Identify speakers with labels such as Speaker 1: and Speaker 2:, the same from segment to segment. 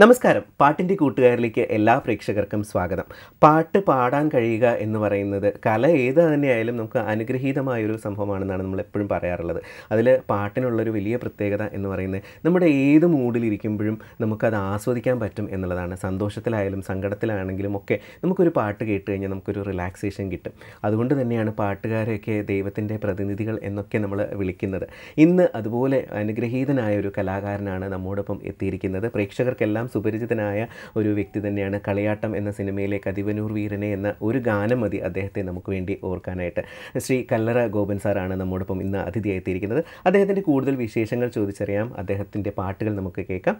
Speaker 1: നമസ്കാരം പാട്ടിൻ്റെ കൂട്ടുകാരിലേക്ക് എല്ലാ പ്രേക്ഷകർക്കും സ്വാഗതം പാട്ട് പാടാൻ കഴിയുക എന്ന് പറയുന്നത് കല ഏത് തന്നെയായാലും നമുക്ക് അനുഗ്രഹീതമായൊരു സംഭവമാണെന്നാണ് നമ്മൾ എപ്പോഴും പറയാറുള്ളത് അതിൽ പാട്ടിനുള്ളൊരു വലിയ പ്രത്യേകത എന്ന് പറയുന്നത് നമ്മുടെ ഏത് മൂഡിലിരിക്കുമ്പോഴും നമുക്കത് ആസ്വദിക്കാൻ പറ്റും എന്നുള്ളതാണ് സന്തോഷത്തിലായാലും സങ്കടത്തിലാണെങ്കിലും ഒക്കെ നമുക്കൊരു പാട്ട് കേട്ട് കഴിഞ്ഞാൽ നമുക്കൊരു റിലാക്സേഷൻ കിട്ടും അതുകൊണ്ട് തന്നെയാണ് പാട്ടുകാരെയൊക്കെ ദൈവത്തിൻ്റെ പ്രതിനിധികൾ എന്നൊക്കെ നമ്മൾ വിളിക്കുന്നത് ഇന്ന് അതുപോലെ അനുഗ്രഹീതനായ ഒരു കലാകാരനാണ് നമ്മോടൊപ്പം എത്തിയിരിക്കുന്നത് പ്രേക്ഷകർക്കെല്ലാം സുപരിചിതനായ ഒരു വ്യക്തി തന്നെയാണ് കളിയാട്ടം എന്ന സിനിമയിലെ കതിവനൂർ വീരനെ എന്ന ഒരു ഗാനം മതി അദ്ദേഹത്തെ നമുക്ക് വേണ്ടി ഓർക്കാനായിട്ട് ശ്രീ കല്ലറ ഗോപൻ സാറാണ് നമ്മോടൊപ്പം ഇന്ന് അതിഥിയായിത്തിയിരിക്കുന്നത് അദ്ദേഹത്തിൻ്റെ കൂടുതൽ വിശേഷങ്ങൾ ചോദിച്ചറിയാം അദ്ദേഹത്തിൻ്റെ പാട്ടുകൾ നമുക്ക് കേൾക്കാം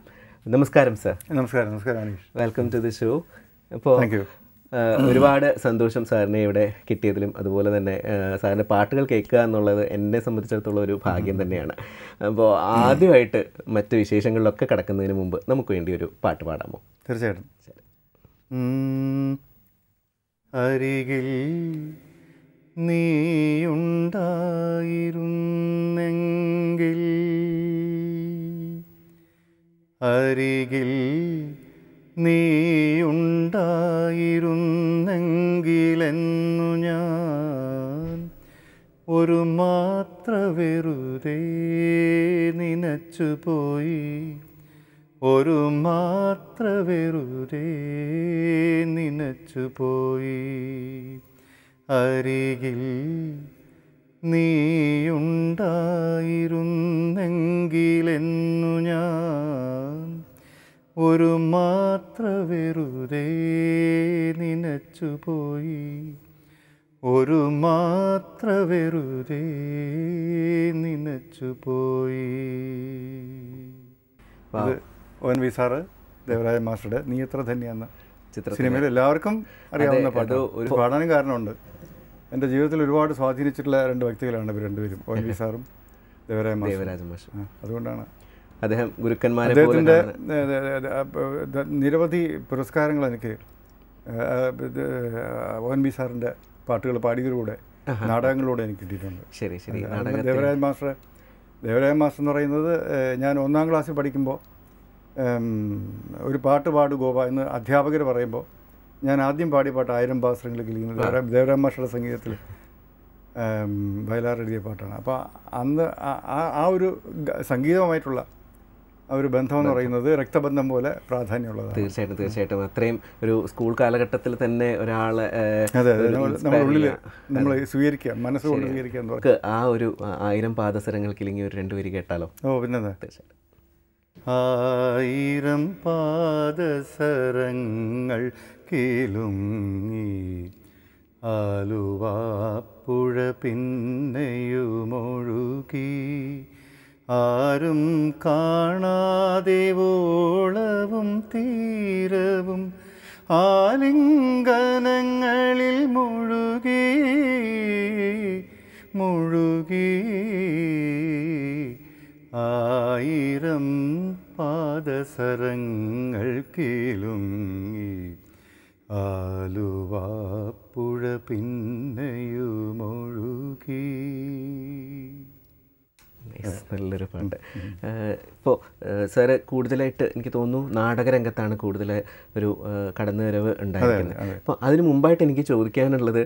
Speaker 1: നമസ്കാരം സർ നമസ്കാരം നമസ്കാരം വെൽക്കം ടു ദി ഷോ അപ്പോൾ ഒരുപാട് സന്തോഷം സാറിനെ ഇവിടെ കിട്ടിയതിലും അതുപോലെ തന്നെ സാറിൻ്റെ പാട്ടുകൾ കേൾക്കുക എന്നുള്ളത് എന്നെ സംബന്ധിച്ചിടത്തോളം ഒരു ഭാഗ്യം തന്നെയാണ് അപ്പോൾ ആദ്യമായിട്ട് മറ്റ് വിശേഷങ്ങളിലൊക്കെ കിടക്കുന്നതിന് മുമ്പ് നമുക്ക് വേണ്ടി ഒരു പാട്ട് പാടാമോ
Speaker 2: തീർച്ചയായിട്ടും അരികിൽ നീയുണ്ടായിരുന്നെങ്കിൽ അരികിൽ നീയുണ്ടായിരുന്നെങ്കിലെന്നു ഞാൻ ഒരു മാത്ര വെറുതെ നിനച്ചു പോയി ഒരു മാത്ര വെറുതെ നിനച്ചു പോയി അരികിൽ നീയുണ്ടായിരുന്നു ഒരു മാത്ര വെറുതെ നിനച്ചുപോയി ഒരു മാത്ര വെറുതെ നിനച്ചുപോയി
Speaker 3: അത് വി സാറ് ദേവരായ മാസ്റ്ററുടെ നീ എത്ര ധന്യാന്ന് സിനിമയിൽ എല്ലാവർക്കും അറിയാവുന്ന പാട്ട് ഒരു പാടാനും കാരണമുണ്ട് എൻ്റെ ജീവിതത്തിൽ ഒരുപാട് സ്വാധീനിച്ചിട്ടുള്ള രണ്ട് വ്യക്തികളാണ് ഇവർ രണ്ടുപേരും ഒ വി സാറും ദേവരായ മാസ്റ്റർ അതുകൊണ്ടാണ് അദ്ദേഹം ഗുരുക്കന്മാരെ അദ്ദേഹത്തിൻ്റെ നിരവധി പുരസ്കാരങ്ങൾ എനിക്ക് ഒ എൻ ബി സാറിൻ്റെ പാട്ടുകൾ പാടിയതിലൂടെ നാടകങ്ങളിലൂടെ എനിക്ക് കിട്ടിയിട്ടുണ്ട് ശരി ശരി ദേവരായ മാസ്റ്റർ ദേവരായ മാസ്റ്റർ എന്ന് പറയുന്നത് ഞാൻ ഒന്നാം ക്ലാസ്സിൽ പഠിക്കുമ്പോൾ ഒരു പാട്ട് പാട് ഗോപ എന്ന് അധ്യാപകർ പറയുമ്പോൾ ഞാൻ ആദ്യം പാടിയ പാട്ട് ആയിരം ഭാസ്ത്രങ്ങൾ കിളിക്കുന്നത് ദേവരാ മാഷയുടെ സംഗീതത്തിൽ വയലാർ എഴുതിയ പാട്ടാണ് അപ്പോൾ അന്ന് ആ ഒരു സംഗീതമായിട്ടുള്ള ഒരു ബന്ധം എന്ന് പറയുന്നത് രക്തബന്ധം പോലെ പ്രാധാന്യമുള്ളതാണ്
Speaker 1: തീർച്ചയായിട്ടും തീർച്ചയായിട്ടും അത്രയും ഒരു സ്കൂൾ കാലഘട്ടത്തിൽ തന്നെ ഒരാളെ അതെ ഉള്ളിൽ
Speaker 2: നമ്മൾ സ്വീകരിക്കുക മനസ്സുകൊണ്ട് സ്വീകരിക്കുക
Speaker 1: ആ ഒരു ആയിരം പാദസരങ്ങൾ ഇല്ലെങ്കിൽ ഒരു രണ്ടുപേര്
Speaker 2: കേട്ടാലോ ഓ പിന്നെ ആയിരം പാദസരങ്ങൾ ആലുവാ പുഴ പിന്നെയുമൊഴുകി ആരും കാണാതെ ഓളവും തീരവും ആലിംഗനങ്ങളിൽ മുഴുകി മുഴുകി ആയിരം പാദസരങ്ങൾ കീലുങ്ങി ആലുവാപ്പുഴ പിന്നെയുമൊഴുകി
Speaker 1: നല്ലൊരു പാട്ട് ഇപ്പോൾ സാറ് കൂടുതലായിട്ട് എനിക്ക് തോന്നുന്നു നാടകരംഗത്താണ് കൂടുതൽ ഒരു കടന്നുവരവ് ഉണ്ടായിരിക്കുന്നത് അപ്പോൾ അതിന് മുമ്പായിട്ട് എനിക്ക് ചോദിക്കാനുള്ളത്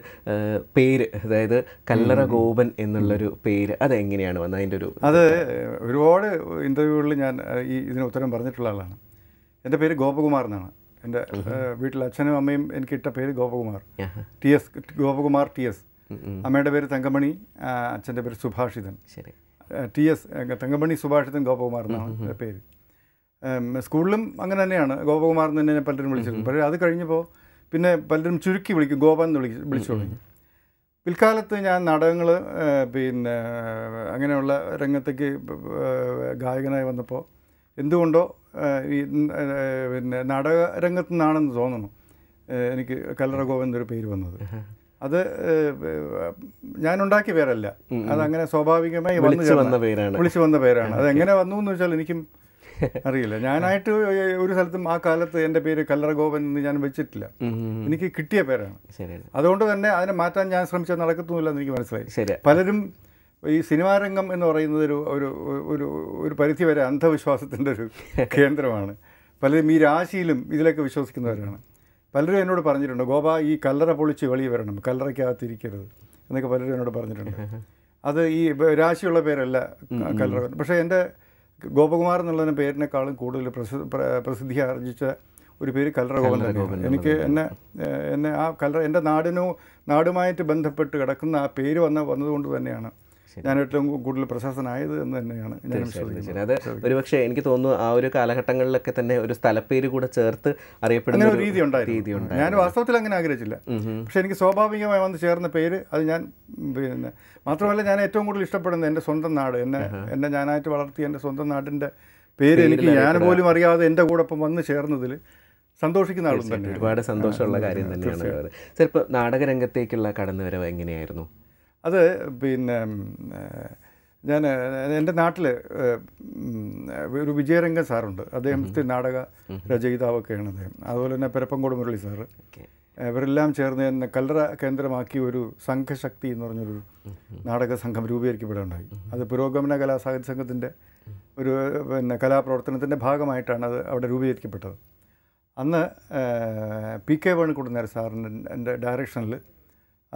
Speaker 1: പേര് അതായത് കല്ലറ ഗോപൻ എന്നുള്ളൊരു പേര് അതെങ്ങനെയാണ് വന്നത് അതിൻ്റെ ഒരു
Speaker 3: അത് ഒരുപാട് ഇൻ്റർവ്യൂകളിൽ ഞാൻ ഈ ഇതിന് ഉത്തരം പറഞ്ഞിട്ടുള്ള ആളാണ് എൻ്റെ പേര് ഗോപകുമാർ എന്നാണ് എൻ്റെ വീട്ടിൽ അച്ഛനും അമ്മയും എനിക്ക് ഇട്ട പേര് Gopakumar T S Gopakumar T S അമ്മയുടെ പേര് തങ്കമണി അച്ഛൻ്റെ പേര് സുഭാഷിതൻ ശരി ടി എസ് തങ്കമണി സുഭാഷിതൻ ഗോപകുമാർ എന്നാണ് പേര് സ്കൂളിലും അങ്ങനെ തന്നെയാണ് ഗോപകുമാർ എന്ന് തന്നെ പലരും വിളിച്ചിരുന്നു പക്ഷേ അത് കഴിഞ്ഞപ്പോൾ പിന്നെ പലരും ചുരുക്കി വിളിക്കും ഗോപൻ എന്ന് വിളിച്ച് വിളിച്ചു തുടങ്ങി പിൽക്കാലത്ത് ഞാൻ നാടകങ്ങൾ പിന്നെ അങ്ങനെയുള്ള രംഗത്തേക്ക് ഗായകനായി വന്നപ്പോൾ എന്തുകൊണ്ടോ ഈ പിന്നെ നാടക രംഗത്തു നിന്നാണെന്ന് തോന്നുന്നു എനിക്ക് കല്ലറ ഗോപൻ എന്നൊരു പേര് വന്നത് അത് ഞാനുണ്ടാക്കിയ പേരല്ല അതങ്ങനെ സ്വാഭാവികമായി വിളിച്ചു വന്ന പേരാണ് വന്ന പേരാണ് അത് എങ്ങനെ വന്നു എന്ന് വെച്ചാൽ എനിക്കും അറിയില്ല ഞാനായിട്ട് ഒരു സ്ഥലത്തും ആ കാലത്ത് എൻ്റെ പേര് കല്ലറഗോപൻ എന്ന് ഞാൻ വെച്ചിട്ടില്ല എനിക്ക് കിട്ടിയ പേരാണ് അതുകൊണ്ട് തന്നെ അതിനെ മാറ്റാൻ ഞാൻ ശ്രമിച്ചാൽ നടക്കത്തുമില്ല എന്ന് എനിക്ക് മനസ്സിലായി പലരും ഈ സിനിമാ രംഗം എന്ന് പറയുന്നത് ഒരു ഒരു ഒരു ഒരു പരിധി വരെ അന്ധവിശ്വാസത്തിൻ്റെ ഒരു കേന്ദ്രമാണ് പലരും ഈ രാശിയിലും ഇതിലൊക്കെ വിശ്വസിക്കുന്നവരാണ് പലരും എന്നോട് പറഞ്ഞിട്ടുണ്ട് ഗോപ ഈ കല്ലറ പൊളിച്ച് വെളിയിൽ വരണം കല്ലറയ്ക്കകത്തിരിക്കരുത് എന്നൊക്കെ പലരും എന്നോട് പറഞ്ഞിട്ടുണ്ട് അത് ഈ രാശിയുള്ള പേരല്ല കല്ലറ പക്ഷേ എൻ്റെ ഗോപകുമാർ എന്നുള്ള പേരിനേക്കാളും കൂടുതൽ പ്രസിദ്ധി ആർജിച്ച ഒരു പേര് കല്ലറ ഗോപൻ തന്നെയാണ് എനിക്ക് എന്നെ എന്നെ ആ കല്ലറ എൻ്റെ നാടിനോ നാടുമായിട്ട് ബന്ധപ്പെട്ട് കിടക്കുന്ന ആ പേര് വന്ന വന്നതുകൊണ്ട് തന്നെയാണ് ഞാൻ ഏറ്റവും കൂടുതൽ പ്രശസ്തനായത് എന്ന് തന്നെയാണ് ഞാൻ
Speaker 1: അത് ഒരുപക്ഷെ എനിക്ക് തോന്നുന്നു ആ ഒരു കാലഘട്ടങ്ങളിലൊക്കെ തന്നെ ഒരു സ്ഥലപ്പേര് കൂടെ ചേർത്ത് അറിയപ്പെടുന്ന ഒരു രീതി
Speaker 3: ഉണ്ടായിരുന്നു ഞാൻ വാസ്തവത്തിൽ അങ്ങനെ ആഗ്രഹിച്ചില്ല പക്ഷെ എനിക്ക് സ്വാഭാവികമായി വന്ന് ചേർന്ന പേര് അത് ഞാൻ പിന്നെ മാത്രമല്ല ഞാൻ ഏറ്റവും കൂടുതൽ ഇഷ്ടപ്പെടുന്നത് എൻ്റെ സ്വന്തം നാട് എന്നെ എന്നെ ഞാനായിട്ട് വളർത്തിയ എൻ്റെ സ്വന്തം നാടിൻ്റെ പേര് എനിക്ക് ഞാൻ പോലും അറിയാതെ എൻ്റെ കൂടൊപ്പം വന്ന് ചേർന്നതിൽ സന്തോഷിക്കുന്ന ആളും തന്നെ ഒരുപാട്
Speaker 1: സന്തോഷമുള്ള കാര്യം തന്നെയാണ് സാർ ഇപ്പോൾ നാടകരംഗത്തേക്കുള്ള കടന്നുവരവ് എങ്ങനെയായിരുന്നു
Speaker 3: അത് പിന്നെ ഞാൻ എൻ്റെ നാട്ടിൽ ഒരു വിജയരംഗൻ സാറുണ്ട് അദ്ദേഹത്തെ നാടക രചയിതാവൊക്കെയാണ് അദ്ദേഹം അതുപോലെ തന്നെ പെരപ്പങ്കോട് മുരളി സാറ് ഇവരെല്ലാം ചേർന്ന് തന്നെ കല്ലറ കേന്ദ്രമാക്കി ഒരു സംഘശക്തി എന്ന് പറഞ്ഞൊരു നാടക സംഘം രൂപീകരിക്കപ്പെടുകയുണ്ടായി അത് പുരോഗമന കലാ സാഹിത്യ സംഘത്തിൻ്റെ ഒരു പിന്നെ കലാപ്രവർത്തനത്തിൻ്റെ ഭാഗമായിട്ടാണ് അത് അവിടെ രൂപീകരിക്കപ്പെട്ടത് അന്ന് പി കെ വേണുകുട്ടനേർ സാറിൻ്റെ എൻ്റെ ഡയറക്ഷനിൽ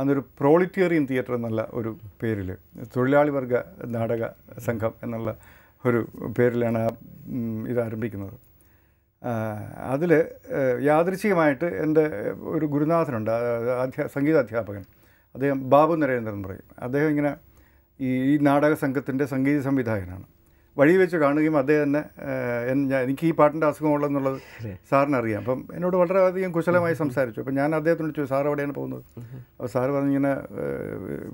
Speaker 3: അന്നൊരു പ്രോളിറ്റേറിയൻ തിയേറ്റർ എന്നുള്ള ഒരു പേരിൽ തൊഴിലാളി വർഗ നാടക സംഘം എന്നുള്ള ഒരു പേരിലാണ് ആ ഇതാരംഭിക്കുന്നത് അതിൽ യാദൃച്ഛികമായിട്ട് എൻ്റെ ഒരു ഗുരുനാഥനുണ്ട് അധ്യാ സംഗീതാധ്യാപകൻ അദ്ദേഹം ബാബു നരേന്ദ്രൻ പറയും അദ്ദേഹം ഇങ്ങനെ ഈ നാടക സംഘത്തിൻ്റെ സംഗീത സംവിധായകനാണ് വഴി വെച്ച് കാണുകയും അദ്ദേഹം തന്നെ എനിക്ക് ഈ പാട്ടിൻ്റെ അസുഖമുള്ളതെന്നുള്ളത് സാറിനറിയാം അപ്പം എന്നോട് വളരെയധികം കുശലമായി സംസാരിച്ചു അപ്പം ഞാൻ അദ്ദേഹത്തിനോട് ചോദിച്ചു സാർ എവിടെയാണ് പോകുന്നത് അപ്പോൾ സാർ പറഞ്ഞിങ്ങനെ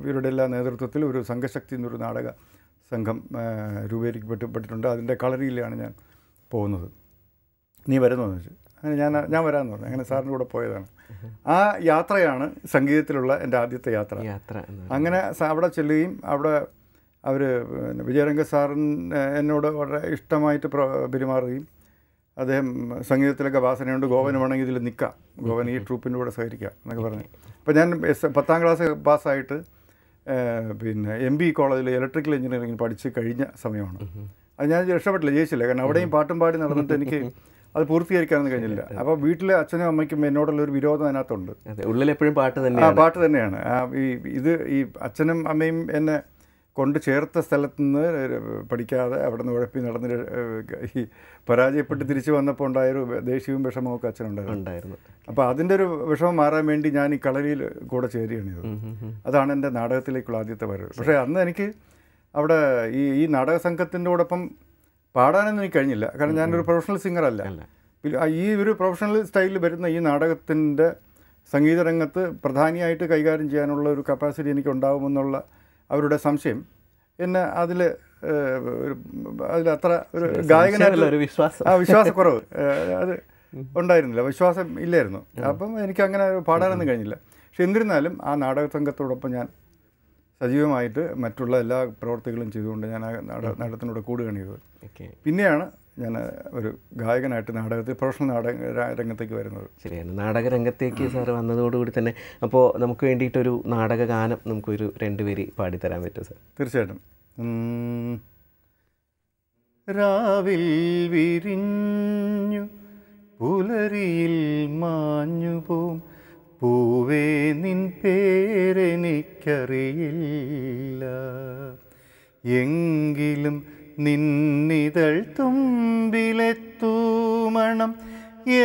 Speaker 3: ഇവരുടെ എല്ലാ നേതൃത്വത്തിൽ ഒരു സംഘശക്തി എന്നൊരു നാടക സംഘം രൂപീകരിക്കപ്പെട്ടിട്ടുണ്ട് അതിൻ്റെ കളരിയിലാണ് ഞാൻ പോകുന്നത് നീ വരുന്നതെന്ന് വെച്ചു അങ്ങനെ ഞാൻ ഞാൻ വരാമെന്ന് പറഞ്ഞു അങ്ങനെ സാറിൻ്റെ കൂടെ പോയതാണ് ആ യാത്രയാണ് സംഗീതത്തിലുള്ള എൻ്റെ ആദ്യത്തെ യാത്ര അങ്ങനെ അവിടെ ചെല്ലുകയും അവിടെ അവർ വിജയരംഗ സാറിന് എന്നോട് വളരെ ഇഷ്ടമായിട്ട് പെരുമാറുകയും അദ്ദേഹം സംഗീതത്തിലൊക്കെ വാസനയുണ്ട് ഗോവൻ വേണമെങ്കിൽ ഇതിൽ നിൽക്കാം ഗോവൻ ഈ ട്രൂപ്പിൻ്റെ കൂടെ സഹകരിക്കാം എന്നൊക്കെ പറഞ്ഞു അപ്പോൾ ഞാൻ എസ് പത്താം ക്ലാസ് പാസ്സായിട്ട് പിന്നെ എം ബി കോളേജിൽ ഇലക്ട്രിക്കൽ എഞ്ചിനീയറിംഗ് പഠിച്ച് കഴിഞ്ഞ സമയമാണ് അത് ഞാൻ രക്ഷപ്പെട്ടില്ല ജയിച്ചില്ല കാരണം അവിടെയും പാട്ടും പാടി നടന്നിട്ട് എനിക്ക് അത് പൂർത്തീകരിക്കാനൊന്നും കഴിഞ്ഞില്ല അപ്പോൾ വീട്ടിലെ അച്ഛനും അമ്മയ്ക്കും എന്നോടുള്ള ഒരു വിരോധം അതിനകത്തുണ്ട് ഉള്ളിൽ എപ്പോഴും പാട്ട് തന്നെ ആ പാട്ട് തന്നെയാണ് ഈ ഇത് ഈ അച്ഛനും അമ്മയും എന്നെ കൊണ്ട് ചേർത്ത സ്ഥലത്ത് നിന്ന് പഠിക്കാതെ അവിടെ നിന്ന് ഉഴപ്പി നടന്ന് ഈ പരാജയപ്പെട്ട് തിരിച്ചു വന്നപ്പോൾ ഉണ്ടായൊരു ദേഷ്യവും വിഷമവും ഒക്കെ അച്ഛനുണ്ടായിരുന്നു ഉണ്ടായിരുന്നു അപ്പോൾ അതിൻ്റെ ഒരു വിഷമം മാറാൻ വേണ്ടി ഞാൻ ഈ കളരിയിൽ കൂടെ ചേരുകയാണ് അതാണ് എൻ്റെ നാടകത്തിലേക്കുള്ള ആദ്യത്തെ വരവ് പക്ഷേ അന്ന് എനിക്ക് അവിടെ ഈ ഈ നാടക സംഘത്തിൻ്റെ കൂടൊപ്പം പാടാനൊന്നും എനിക്ക് കഴിഞ്ഞില്ല കാരണം ഞാനൊരു പ്രൊഫഷണൽ സിംഗർ അല്ല ഈ ഒരു പ്രൊഫഷണൽ സ്റ്റൈലിൽ വരുന്ന ഈ നാടകത്തിൻ്റെ സംഗീത രംഗത്ത് പ്രധാനിയായിട്ട് കൈകാര്യം ചെയ്യാനുള്ള ഒരു കപ്പാസിറ്റി എനിക്ക് ഉണ്ടാകുമെന്നുള്ള അവരുടെ സംശയം എന്നെ അതിൽ ഒരു അതിലത്ര ഒരു ഗായകനായിട്ടുള്ള ഒരു വിശ്വാസം ആ വിശ്വാസക്കുറവ് അത് ഉണ്ടായിരുന്നില്ല വിശ്വാസം ഇല്ലായിരുന്നു അപ്പം എനിക്ക് അങ്ങനെ പാടാനൊന്നും കഴിഞ്ഞില്ല പക്ഷെ എന്നിരുന്നാലും ആ നാടക സംഘത്തോടൊപ്പം ഞാൻ സജീവമായിട്ട് മറ്റുള്ള എല്ലാ പ്രവർത്തികളും ചെയ്തുകൊണ്ട് ഞാൻ ആ നാടകത്തിനോട് കൂടുകയാണ് ചെയ്തത് പിന്നെയാണ് ഞാൻ ഒരു ഗായകനായിട്ട് നാടകത്തിൽ പ്രൊഫഷണൽ നാടക
Speaker 1: രംഗത്തേക്ക് വരുന്നത് ശരിയാണ് നാടക രംഗത്തേക്ക് സാർ വന്നതോടുകൂടി തന്നെ അപ്പോൾ നമുക്ക് വേണ്ടിയിട്ടൊരു നാടക ഗാനം നമുക്കൊരു രണ്ടുപേര് പാടിത്തരാൻ പറ്റും സാർ
Speaker 3: തീർച്ചയായിട്ടും
Speaker 2: രാവിൽ വിരിഞ്ഞു പുലരിയിൽ മാഞ്ഞു പോം പൂവേ നിൻ പേരെനിക്കറിയില്ല എങ്കിലും നിന്നിതൾ തുമ്പിലെത്തൂമണം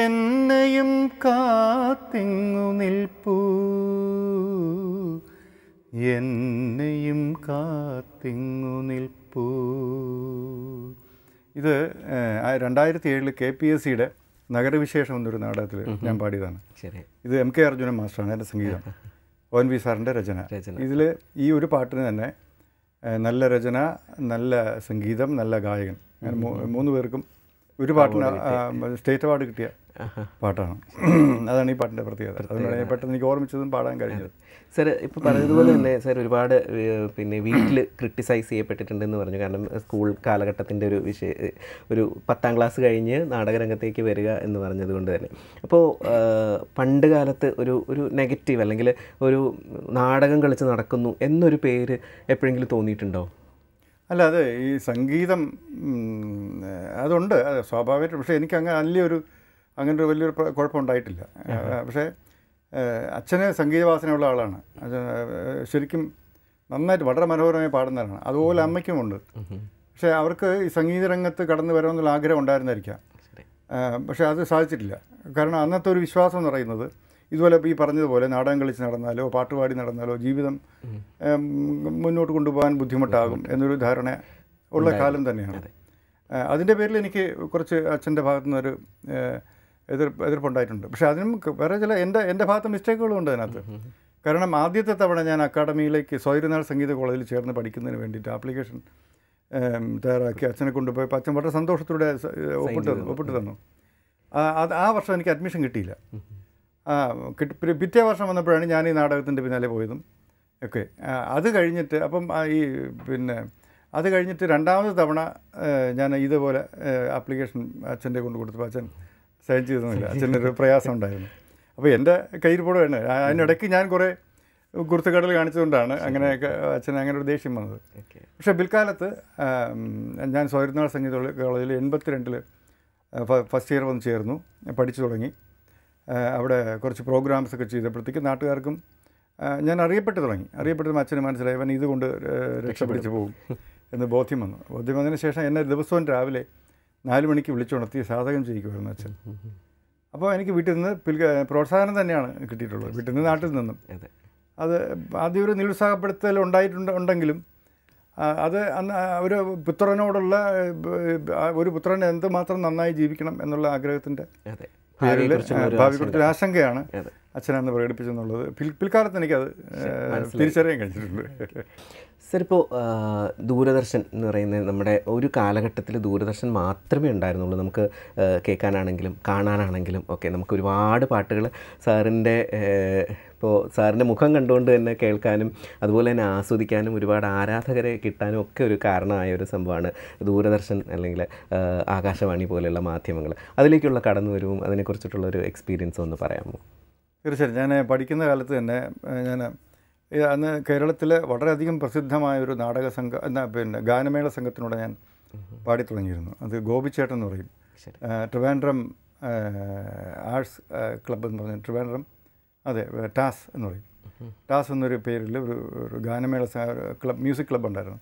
Speaker 2: എന്നെയും കാത്തിങ്ങു നിൽപ്പൂ എന്നെയും കാത്തിങ്ങു നിൽപ്പൂ
Speaker 3: ഇത് രണ്ടായിരത്തി ഏഴിൽ കെ പി എസ് സിയുടെ നഗരവിശേഷം എന്നൊരു നാടകത്തിൽ ഞാൻ പാടിയതാണ് ഇത് എം കെ അർജുനൻ മാസ്റ്ററാണ് എൻ്റെ സംഗീതം ഒ എൻ വി സാറിൻ്റെ രചന ഇതിൽ ഈ ഒരു പാട്ടിന് തന്നെ നല്ല രചന നല്ല സംഗീതം നല്ല ഗായകൻ അങ്ങനെ മൂന്ന് പേർക്കും ഒരു പാട്ടിന് സ്റ്റേറ്റ് അവാർഡ് കിട്ടിയ പാട്ടാണ് അതാണ് ഈ പാട്ടിൻ്റെ പ്രത്യേകത അതുകൊണ്ട് പെട്ടെന്ന് എനിക്ക് ഓർമ്മിച്ചതും പാടാൻ കഴിഞ്ഞത് സർ ഇപ്പോൾ
Speaker 1: പറഞ്ഞതുപോലെ തന്നെ സർ ഒരുപാട് പിന്നെ വീട്ടിൽ ക്രിട്ടിസൈസ് ചെയ്യപ്പെട്ടിട്ടുണ്ടെന്ന് പറഞ്ഞു കാരണം സ്കൂൾ കാലഘട്ടത്തിൻ്റെ ഒരു വിഷയ ഒരു പത്താം ക്ലാസ് കഴിഞ്ഞ് നാടകരംഗത്തേക്ക് വരിക എന്ന് പറഞ്ഞതുകൊണ്ട് തന്നെ അപ്പോൾ പണ്ട് കാലത്ത് ഒരു ഒരു നെഗറ്റീവ് അല്ലെങ്കിൽ ഒരു നാടകം കളിച്ച് നടക്കുന്നു എന്നൊരു പേര് എപ്പോഴെങ്കിലും തോന്നിയിട്ടുണ്ടോ
Speaker 3: അല്ല അതെ ഈ സംഗീതം അതുണ്ട് സ്വാഭാവികമായിട്ട് പക്ഷേ എനിക്ക് അങ്ങനെ വലിയൊരു അങ്ങനെ വലിയൊരു കുഴപ്പമുണ്ടായിട്ടില്ല പക്ഷേ അച്ഛന് സംഗീതവാസനയുള്ള ആളാണ് ശരിക്കും നന്നായിട്ട് വളരെ മനോഹരമായി പാടുന്നവരാണ് അതുപോലെ അമ്മയ്ക്കുമുണ്ട് പക്ഷേ അവർക്ക് ഈ സംഗീത രംഗത്ത് കടന്നു വരാമെന്നുള്ള ആഗ്രഹം ഉണ്ടായിരുന്നായിരിക്കാം പക്ഷേ അത് സാധിച്ചിട്ടില്ല കാരണം അന്നത്തെ ഒരു വിശ്വാസം എന്ന് പറയുന്നത് ഇതുപോലെ ഈ പറഞ്ഞതുപോലെ നാടകം കളിച്ച് നടന്നാലോ പാട്ടുപാടി നടന്നാലോ ജീവിതം മുന്നോട്ട് കൊണ്ടുപോകാൻ ബുദ്ധിമുട്ടാകും എന്നൊരു ധാരണ ഉള്ള കാലം തന്നെയാണ് അതിൻ്റെ പേരിൽ എനിക്ക് കുറച്ച് അച്ഛൻ്റെ ഭാഗത്തുനിന്നൊരു എതിർപ്പ് എതിർപ്പുണ്ടായിട്ടുണ്ട് പക്ഷേ അതിനും വേറെ ചില എൻ്റെ എൻ്റെ ഭാഗത്ത് മിസ്റ്റേക്കുകളും ഉണ്ട് അതിനകത്ത് കാരണം ആദ്യത്തെ തവണ ഞാൻ അക്കാഡമിയിലേക്ക് സ്വൈരനാൾ സംഗീത കോളേജിൽ ചേർന്ന് പഠിക്കുന്നതിന് വേണ്ടിയിട്ട് ആപ്ലിക്കേഷൻ തയ്യാറാക്കി അച്ഛനെ കൊണ്ടുപോയി അച്ഛൻ വളരെ സന്തോഷത്തോടെ ഒപ്പിട്ട് ഒപ്പിട്ട് തന്നു അത് ആ വർഷം എനിക്ക് അഡ്മിഷൻ കിട്ടിയില്ല കിട്ടി പിറ്റേ വർഷം വന്നപ്പോഴാണ് ഞാൻ ഈ നാടകത്തിൻ്റെ പിന്നാലെ പോയതും ഒക്കെ അത് കഴിഞ്ഞിട്ട് അപ്പം ഈ പിന്നെ അത് കഴിഞ്ഞിട്ട് രണ്ടാമത്തെ തവണ ഞാൻ ഇതുപോലെ ആപ്ലിക്കേഷൻ അച്ഛൻ്റെ കൊണ്ട് കൊടുത്തപ്പോൾ അച്ഛൻ സൈൻ ചെയ്തൊന്നുമില്ല അച്ഛനൊരു പ്രയാസം ഉണ്ടായിരുന്നു അപ്പോൾ എൻ്റെ പോലെ തന്നെ അതിനിടയ്ക്ക് ഞാൻ കുറേ കുർത്തുകടൽ കാണിച്ചതുകൊണ്ടാണ് അങ്ങനെ അച്ഛൻ അങ്ങനെ ഒരു ദേഷ്യം വന്നത് പക്ഷേ പിൽക്കാലത്ത് ഞാൻ സ്വയർനാൾ സംഗീത കോളേജിൽ എൺപത്തിരണ്ടിൽ ഫസ്റ്റ് ഇയർ വന്ന് ചേർന്നു പഠിച്ചു തുടങ്ങി അവിടെ കുറച്ച് പ്രോഗ്രാംസ് ഒക്കെ ചെയ്തപ്പോഴത്തേക്ക് നാട്ടുകാർക്കും ഞാൻ അറിയപ്പെട്ടു തുടങ്ങി അറിയപ്പെട്ടതും അച്ഛന് മനസ്സിലായി അവൻ ഇതുകൊണ്ട് രക്ഷപ്പെടിച്ച് പോകും എന്ന് ബോധ്യം വന്നു ബോധ്യം വന്നതിന് ശേഷം എന്നെ ദിവസവും രാവിലെ നാല് മണിക്ക് വിളിച്ചുണർത്തി സാധകം ചെയ്യിക്കുമായിരുന്നു അച്ഛൻ അപ്പോൾ എനിക്ക് വീട്ടിൽ നിന്ന് പിൽക്ക പ്രോത്സാഹനം തന്നെയാണ് കിട്ടിയിട്ടുള്ളത് വീട്ടിൽ നിന്ന് നാട്ടിൽ നിന്നും അത് ആദ്യം ഒരു നിരുത്സാഹപ്പെടുത്തൽ ഉണ്ടായിട്ടുണ്ട് ഉണ്ടെങ്കിലും അത് അന്ന് ഒരു പുത്രനോടുള്ള ഒരു പുത്രൻ എന്തുമാത്രം നന്നായി ജീവിക്കണം എന്നുള്ള ആഗ്രഹത്തിൻ്റെ ഭാവിയെക്കുറിച്ചുള്ള ആശങ്കയാണ് അച്ഛനാണെന്ന് പ്രകടിപ്പിച്ചെന്നുള്ളത് പിൽക്കാലത്ത് എനിക്കത് തിരിച്ചറിയാൻ കഴിഞ്ഞിട്ടുണ്ട്
Speaker 1: സർ ഇപ്പോൾ ദൂരദർശൻ എന്ന് പറയുന്നത് നമ്മുടെ ഒരു കാലഘട്ടത്തിൽ ദൂരദർശൻ മാത്രമേ ഉണ്ടായിരുന്നുള്ളൂ നമുക്ക് കേൾക്കാനാണെങ്കിലും കാണാനാണെങ്കിലും ഒക്കെ നമുക്ക് ഒരുപാട് പാട്ടുകൾ സാറിൻ്റെ ഇപ്പോൾ സാറിൻ്റെ മുഖം കണ്ടുകൊണ്ട് തന്നെ കേൾക്കാനും അതുപോലെ തന്നെ ആസ്വദിക്കാനും ഒരുപാട് ആരാധകരെ കിട്ടാനും ഒക്കെ ഒരു കാരണമായ ഒരു സംഭവമാണ് ദൂരദർശൻ അല്ലെങ്കിൽ ആകാശവാണി പോലെയുള്ള മാധ്യമങ്ങൾ അതിലേക്കുള്ള കടന്നുവരവും അതിനെക്കുറിച്ചിട്ടുള്ള ഒരു എക്സ്പീരിയൻസ് ഒന്ന് പറയാമോ
Speaker 3: തീർച്ചയായിട്ടും ഞാൻ പഠിക്കുന്ന കാലത്ത് തന്നെ ഞാൻ അന്ന് കേരളത്തിലെ വളരെയധികം പ്രസിദ്ധമായ ഒരു നാടക സംഘ പിന്നെ ഗാനമേള സംഘത്തിനോട് ഞാൻ പാടി തുടങ്ങിയിരുന്നു അത് ഗോപിച്ചേട്ടൻ എന്ന് പറയും ട്രിവാൻഡ്രം ആർട്സ് ക്ലബ് എന്ന് പറഞ്ഞ ട്രിവാൻഡ്രം അതെ ടാസ് എന്ന് പറയും ടാസ് എന്നൊരു പേരിൽ ഒരു ഒരു ഗാനമേള ക്ലബ് മ്യൂസിക് ക്ലബ് ഉണ്ടായിരുന്നു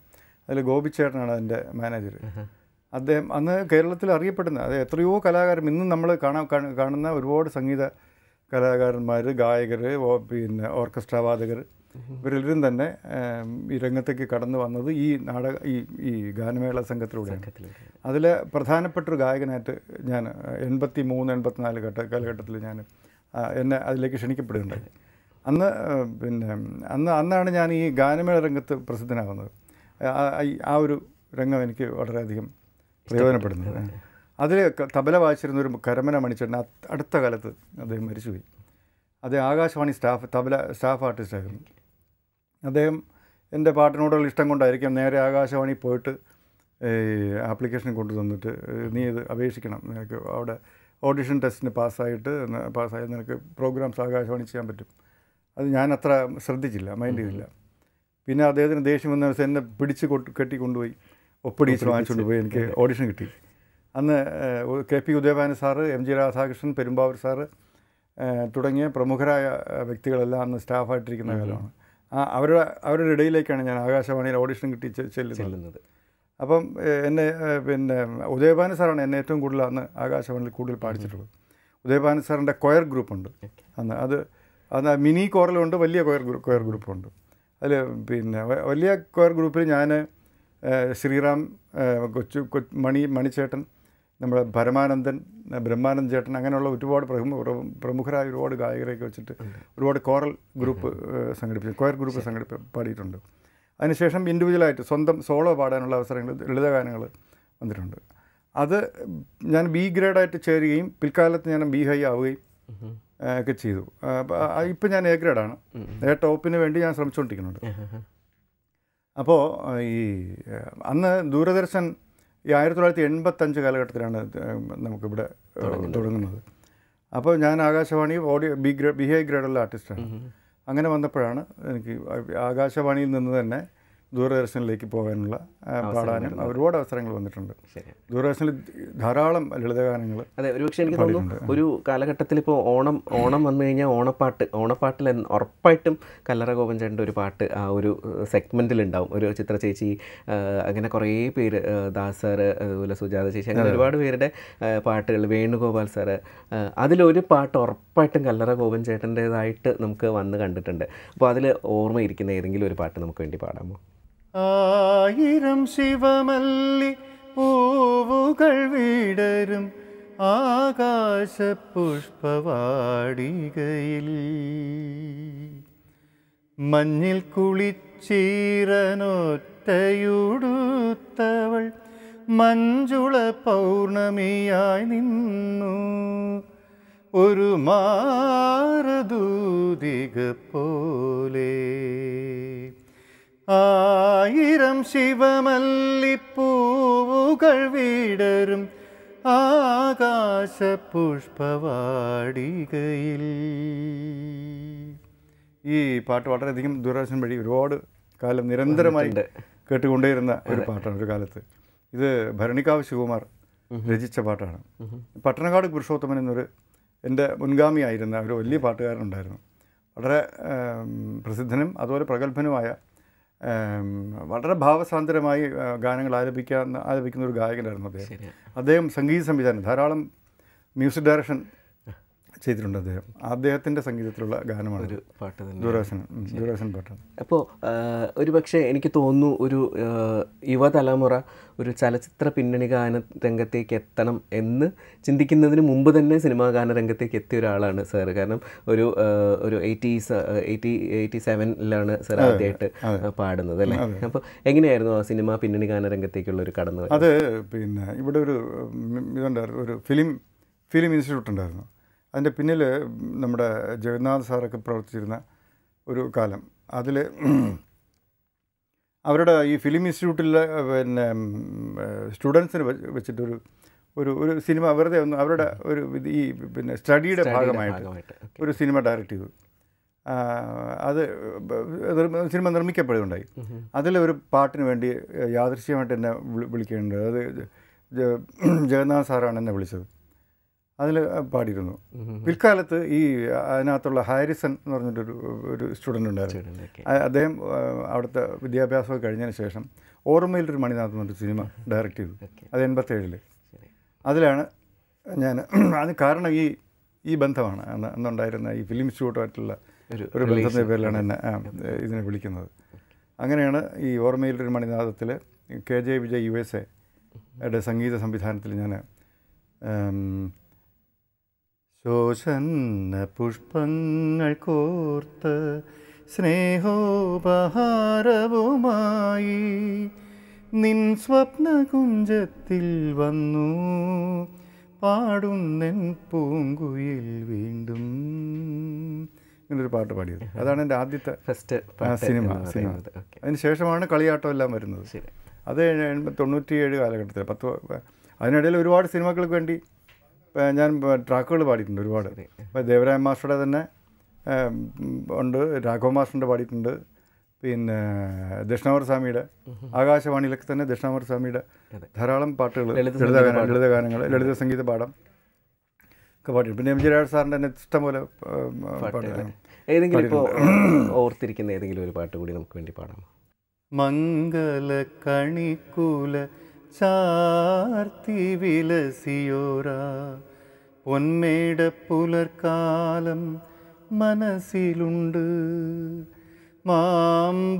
Speaker 3: അതിൽ ഗോപിച്ചേട്ടനാണ് അതിൻ്റെ മാനേജർ അദ്ദേഹം അന്ന് കേരളത്തിൽ അറിയപ്പെടുന്ന അത് എത്രയോ കലാകാരം ഇന്നും നമ്മൾ കാണാൻ കാണുന്ന ഒരുപാട് സംഗീത കലാകാരന്മാർ ഗായകർ പിന്നെ ഓർക്കസ്ട്ര വാദകർ ഇവരെല്ലാവരും തന്നെ ഈ രംഗത്തേക്ക് കടന്നു വന്നത് ഈ നാടക ഈ ഈ ഗാനമേള സംഘത്തിലൂടെയാണ് അതിൽ പ്രധാനപ്പെട്ടൊരു ഗായകനായിട്ട് ഞാൻ എൺപത്തി മൂന്ന് എൺപത്തിനാല് ഘട്ട കാലഘട്ടത്തിൽ ഞാൻ എന്നെ അതിലേക്ക് ക്ഷണിക്കപ്പെടുകയുണ്ടായി അന്ന് പിന്നെ അന്ന് അന്നാണ് ഞാൻ ഈ ഗാനമേള രംഗത്ത് പ്രസിദ്ധനാകുന്നത് ആ ഒരു രംഗം എനിക്ക് വളരെയധികം പ്രയോജനപ്പെടുന്നത് അതിൽ തബല വായിച്ചിരുന്ന ഒരു കരമന മണിച്ചേട്ടൻ അടുത്ത കാലത്ത് അദ്ദേഹം മരിച്ചുപോയി അദ്ദേഹം ആകാശവാണി സ്റ്റാഫ് തബല സ്റ്റാഫ് ആർട്ടിസ്റ്റായിരുന്നു അദ്ദേഹം എൻ്റെ പാട്ടിനോടുള്ള ഇഷ്ടം കൊണ്ടായിരിക്കും നേരെ ആകാശവാണി പോയിട്ട് ആപ്ലിക്കേഷൻ കൊണ്ടു തന്നിട്ട് നീ ഇത് അപേക്ഷിക്കണം നിനക്ക് അവിടെ ഓഡിഷൻ ടെസ്റ്റിന് പാസ്സായിട്ട് പാസ്സായി നിനക്ക് പ്രോഗ്രാംസ് ആകാശവാണി ചെയ്യാൻ പറ്റും അത് ഞാൻ അത്ര ശ്രദ്ധിച്ചില്ല മൈൻഡ് ചെയ്തില്ല പിന്നെ അദ്ദേഹത്തിന് ദേഷ്യം വന്ന എന്നെ പിടിച്ച് കെട്ടി കൊണ്ടുപോയി ഒപ്പിടിച്ച് വാങ്ങിച്ചുകൊണ്ട് പോയി എനിക്ക് ഓഡിഷൻ കിട്ടി അന്ന് K P Udayabhanu sir M G Radhakrishnan Perumbavoor sir തുടങ്ങിയ പ്രമുഖരായ വ്യക്തികളെല്ലാം അന്ന് സ്റ്റാഫായിട്ടിരിക്കുന്ന കാലമാണ് ആ അവരുടെ അവരുടെ ഇടയിലേക്കാണ് ഞാൻ ആകാശവാണിയിൽ ഓഡിഷൻ കിട്ടി ചെല്ലുന്നത് അപ്പം എന്നെ പിന്നെ ഉദയഭാനു സാറാണ് എന്നെ ഏറ്റവും കൂടുതൽ അന്ന് ആകാശവാണിയിൽ കൂടുതൽ പാടിച്ചിട്ടുള്ളത് ഉദയഭാനു സാറിൻ്റെ കൊയർ ഗ്രൂപ്പുണ്ട് അന്ന് അത് അന്ന് മിനി കോറലുണ്ട് വലിയ കൊയർ ഗ്രൂപ്പ് കൊയർ ഗ്രൂപ്പുണ്ട് അതിൽ പിന്നെ വലിയ കൊയർ ഗ്രൂപ്പിൽ ഞാൻ ശ്രീറാം കൊച്ചു മണി മണിച്ചേട്ടൻ നമ്മുടെ പരമാനന്ദൻ ബ്രഹ്മാനന്ദ ചേട്ടൻ അങ്ങനെയുള്ള ഒരുപാട് പ്രമുഖരായ ഒരുപാട് ഗായകരെയൊക്കെ വെച്ചിട്ട് ഒരുപാട് കോറൽ ഗ്രൂപ്പ് സംഘടിപ്പിച്ചു കോയർ ഗ്രൂപ്പ് സംഘടിപ്പി പാടിയിട്ടുണ്ട് അതിനുശേഷം ഇൻഡിവിജ്വലായിട്ട് സ്വന്തം സോളോ പാടാനുള്ള അവസരങ്ങൾ ലളിതഗാനങ്ങൾ വന്നിട്ടുണ്ട് അത് ഞാൻ ബി ഗ്രേഡായിട്ട് ചേരുകയും പിൽക്കാലത്ത് ഞാൻ ബി ഹൈ ആവുകയും ഒക്കെ ചെയ്തു ഇപ്പം ഞാൻ എ ഗ്രേഡാണ് എ ടോപ്പിന് വേണ്ടി ഞാൻ ശ്രമിച്ചുകൊണ്ടിരിക്കുന്നുണ്ട് അപ്പോൾ ഈ അന്ന് ദൂരദർശൻ ഈ ആയിരത്തി തൊള്ളായിരത്തി എൺപത്തഞ്ച് കാലഘട്ടത്തിലാണ് നമുക്കിവിടെ തുടങ്ങുന്നത് അപ്പോൾ ഞാൻ Akashvani audio B grade B high ഗ്രേഡുള്ള ആർട്ടിസ്റ്റാണ് അങ്ങനെ വന്നപ്പോഴാണ് എനിക്ക് ആകാശവാണിയിൽ നിന്ന് തന്നെ ദൂരദർശനിലേക്ക് പോകാനുള്ള പാടാനും ഒരുപാട് അവസരങ്ങൾ വന്നിട്ടുണ്ട് ദൂരദർശനിൽ ധാരാളം ലളിതഗാനങ്ങൾ അതെ പക്ഷേ എനിക്ക് തോന്നുന്നു ഒരു കാലഘട്ടത്തിൽ
Speaker 1: ഇപ്പോൾ ഓണം ഓണം വന്നു കഴിഞ്ഞാൽ ഓണപ്പാട്ട് ഓണപ്പാട്ടിൽ ഉറപ്പായിട്ടും കല്ലറ ഗോപഞ്ചേട്ടൻ്റെ ഒരു പാട്ട് ആ ഒരു സെഗ്മെൻറ്റിൽ ഉണ്ടാവും ഒരു ചിത്ര ചേച്ചി അങ്ങനെ കുറേ പേര് ദാസർ അതുപോലെ സുജാത ചേച്ചി അങ്ങനെ ഒരുപാട് പേരുടെ പാട്ടുകൾ വേണുഗോപാൽ സാറ് അതിലൊരു പാട്ട് ഉറപ്പായിട്ടും കല്ലറ ഗോപൻചേട്ടൻ്റേതായിട്ട് നമുക്ക് വന്ന് കണ്ടിട്ടുണ്ട് അപ്പോൾ അതിൽ ഓർമ്മയിരിക്കുന്ന ഏതെങ്കിലും ഒരു പാട്ട് നമുക്ക് വേണ്ടി പാടാമോ
Speaker 2: ആയിരം ശിവമല്ലി പൂവുകൾ വിടരും ആകാശപുഷ്പവാടികയിൽ മഞ്ഞിൽ കുളിച്ചീരനൊറ്റയുടുത്തവൾ മഞ്ജുള പൗർണമിയായി നിന്നു ഒരു മാരദൂതിക പോലെ ആയിരം ശിവമല്ലിപ്പൂവുകൾ വിടരും ആകാശപുഷ്പവാടികയിൽ ഈ പാട്ട് വളരെയധികം ദൂരദർശൻ വഴി
Speaker 3: ഒരുപാട് കാലം നിരന്തരമായി കേട്ടുകൊണ്ടേയിരുന്ന ഒരു പാട്ടാണ് ഒരു കാലത്ത് ഇത് ഭരണിക്കാവ് ശിവകുമാർ രചിച്ച പാട്ടാണ് പട്ടണക്കാട് പുരുഷോത്തമൻ എന്നൊരു എൻ്റെ മുൻഗാമിയായിരുന്ന ഒരു വലിയ പാട്ടുകാരനുണ്ടായിരുന്നു വളരെ പ്രസിദ്ധനും അതുപോലെ പ്രഗത്ഭനുമായ വളരെ ഭാവസാന്തരമായി ഗാനങ്ങൾ ആലപിക്കാൻ ആലപിക്കുന്ന ഒരു ഗായകനായിരുന്നു അദ്ദേഹം അദ്ദേഹം സംഗീത സംവിധാനം ധാരാളം മ്യൂസിക് ഡയറക്ഷൻ ചെയ്തിട്ടുണ്ട് അദ്ദേഹം അദ്ദേഹത്തിൻ്റെ സംഗീതത്തിലുള്ള ഗാനമാണ് ഒരു പാട്ട് തന്നെ ദൂരദർശൻ ദൂരദർശൻ പാട്ടാണ് അപ്പോൾ
Speaker 1: ഒരു പക്ഷേ എനിക്ക് തോന്നുന്നു ഒരു യുവതലമുറ ഒരു ചലച്ചിത്ര പിന്നണി ഗാന രംഗത്തേക്ക് എത്തണം എന്ന് ചിന്തിക്കുന്നതിന് മുമ്പ് തന്നെ സിനിമാ ഗാന രംഗത്തേക്ക് എത്തിയ ഒരാളാണ് സാർ കാരണം ഒരു ഒരു എയ്റ്റീസ് എയ്റ്റി എയ്റ്റി സെവനിലാണ് സാർ ആദ്യമായിട്ട് പാടുന്നത് അല്ലേ അപ്പോൾ എങ്ങനെയായിരുന്നു ആ സിനിമ പിന്നണി ഗാന രംഗത്തേക്കുള്ള ഒരു കടന്നു അത്
Speaker 3: പിന്നെ ഇവിടെ ഒരു ഇതുണ്ടായിരുന്നു ഒരു ഫിലിം ഫിലിം ഇൻസ്റ്റിറ്റ്യൂട്ട് ഉണ്ടായിരുന്നു അതിൻ്റെ പിന്നിൽ നമ്മുടെ ജഗന്നാഥ് സാറൊക്കെ പ്രവർത്തിച്ചിരുന്ന ഒരു കാലം അതിൽ അവരുടെ ഈ ഫിലിം ഇൻസ്റ്റിറ്റ്യൂട്ടിലെ പിന്നെ സ്റ്റുഡൻസിന് വെച്ചിട്ടൊരു ഒരു ഒരു സിനിമ വെറുതെ ഒന്ന് അവരുടെ ഒരു ഈ പിന്നെ സ്റ്റഡിയുടെ ഭാഗമായിട്ട് ഒരു സിനിമ ഡയറക്റ്റ് ചെയ്തു അത് സിനിമ നിർമ്മിക്കപ്പെടുകയുണ്ടായി അതിലൊരു പാട്ടിന് വേണ്ടി യാദൃശ്യമായിട്ട് എന്നെ വിളിക്കേണ്ടത് അത് ജഗന്നാഥ് സാറാണ് എന്നെ വിളിച്ചത് അതിൽ പാടിയിരുന്നു പിൽക്കാലത്ത് ഈ അതിനകത്തുള്ള ഹാരിസൺ എന്ന് പറഞ്ഞിട്ടൊരു ഒരു സ്റ്റുഡൻ്റ് ഉണ്ടായിരുന്നു അദ്ദേഹം അവിടുത്തെ വിദ്യാഭ്യാസമൊക്കെ കഴിഞ്ഞതിന് ശേഷം ഓർമ്മയിലൊരു മണിനാഥ് എന്നൊരു സിനിമ ഡയറക്റ്റ് ചെയ്തു അത് എൺപത്തേഴിൽ അതിലാണ് ഞാൻ അതിന് കാരണം ഈ ഈ ബന്ധമാണ് അന്ന് അന്നുണ്ടായിരുന്ന ഈ ഫിലിം ഇൻസ്റ്റിറ്റ്യൂട്ടുമായിട്ടുള്ള ഒരു ബന്ധത്തിൻ്റെ പേരിലാണ് എന്നെ ഇതിനെ വിളിക്കുന്നത് അങ്ങനെയാണ് ഈ ഓർമ്മയിലൊരു മണിനാഥത്തിൽ K J Vijay U S എയുടെ സംഗീത സംവിധാനത്തിൽ ഞാൻ ശോഷന്ന
Speaker 2: പുഷ്പങ്ങൾ കോർത്ത് സ്നേഹോപഹാരവുമായി നിൻ സ്വപ്നകുഞ്ചത്തിൽ വന്നു പാടുന്നൻ പൂങ്കുയിൽ വീണ്ടും
Speaker 3: എന്നൊരു പാട്ട് പാടിയത് അതാണ് എൻ്റെ ആദ്യത്തെ ഫസ്റ്റ് സിനിമ സിനിമ അതിന് ശേഷമാണ് കളിയാട്ടം എല്ലാം വരുന്നത് അത് തൊണ്ണൂറ്റിയേഴ് കാലഘട്ടത്തിൽ പത്ത് അതിനിടയിൽ ഒരുപാട് സിനിമകൾക്ക് വേണ്ടി ഞാൻ ട്രാക്കുകൾ പാടിയിട്ടുണ്ട് ഒരുപാട് അപ്പോൾ ദേവരായ മാസ്റ്ററുടെ തന്നെ ഉണ്ട് രാഘവ മാസ്റ്ററിൻ്റെ പാടിയിട്ടുണ്ട് പിന്നെ ദക്ഷിണാമർ സ്വാമിയുടെ ആകാശവാണിയിലൊക്കെ തന്നെ ദക്ഷിണാമർ സ്വാമിയുടെ ധാരാളം പാട്ടുകൾ ലളിത ലളിത ഗാനങ്ങൾ ലളിത സംഗീത പാഠം ഒക്കെ പാട്ടിട്ടുണ്ട് പിന്നെ എം ജി രാജ് സാറിൻ്റെ
Speaker 2: തന്നെ ഇഷ്ടംപോലെ
Speaker 1: ഏതെങ്കിലും ഓർത്തിരിക്കുന്ന ഏതെങ്കിലും ഒരു പാട്ട് കൂടി
Speaker 2: നമുക്ക് വേണ്ടി പാടാം മംഗല കണിക്കൂല ചാർത്തി വിലസിയോരാ പൊന്മേട പുലർക്കാലം മനസ്സിലുണ്ട് മാമ്പഴമുമ്മ